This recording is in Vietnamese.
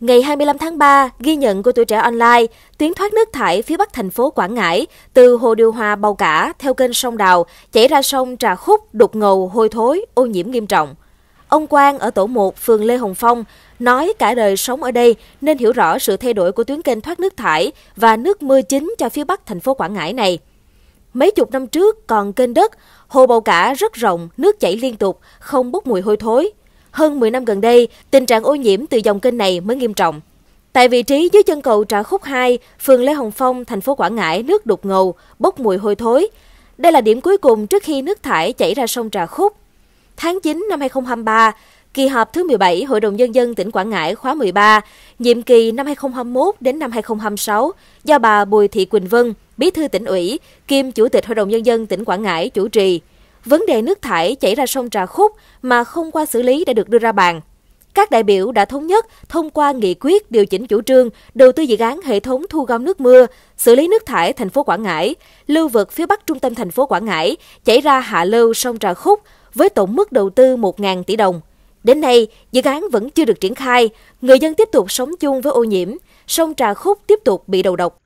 Ngày 25 tháng 3, ghi nhận của tuổi trẻ online, tuyến thoát nước thải phía bắc thành phố Quảng Ngãi từ Hồ Điều Hòa Bầu Cả theo kênh sông Đào chảy ra sông Trà Khúc, đục ngầu, hôi thối, ô nhiễm nghiêm trọng. Ông Quang ở tổ 1, phường Lê Hồng Phong, nói cả đời sống ở đây nên hiểu rõ sự thay đổi của tuyến kênh thoát nước thải và nước mưa chính cho phía bắc thành phố Quảng Ngãi này. Mấy chục năm trước còn kênh đất, hồ Bầu Cả rất rộng, nước chảy liên tục, không bốc mùi hôi thối hơn 10 năm gần đây, tình trạng ô nhiễm từ dòng kênh này mới nghiêm trọng. Tại vị trí dưới chân cầu Trà Khúc 2, phường Lê Hồng Phong, thành phố Quảng Ngãi, nước đục ngầu, bốc mùi hôi thối. Đây là điểm cuối cùng trước khi nước thải chảy ra sông Trà Khúc. Tháng 9 năm 2023, kỳ họp thứ 17 Hội đồng Nhân dân tỉnh Quảng Ngãi khóa 13, nhiệm kỳ năm 2021 đến năm 2026, do bà Bùi Thị Quỳnh Vân, bí thư tỉnh ủy, kiêm chủ tịch Hội đồng Nhân dân tỉnh Quảng Ngãi chủ trì vấn đề nước thải chảy ra sông Trà Khúc mà không qua xử lý đã được đưa ra bàn. Các đại biểu đã thống nhất thông qua nghị quyết điều chỉnh chủ trương đầu tư dự án hệ thống thu gom nước mưa, xử lý nước thải thành phố Quảng Ngãi, lưu vực phía bắc trung tâm thành phố Quảng Ngãi, chảy ra hạ lưu sông Trà Khúc với tổng mức đầu tư 1.000 tỷ đồng. Đến nay, dự án vẫn chưa được triển khai, người dân tiếp tục sống chung với ô nhiễm, sông Trà Khúc tiếp tục bị đầu độc.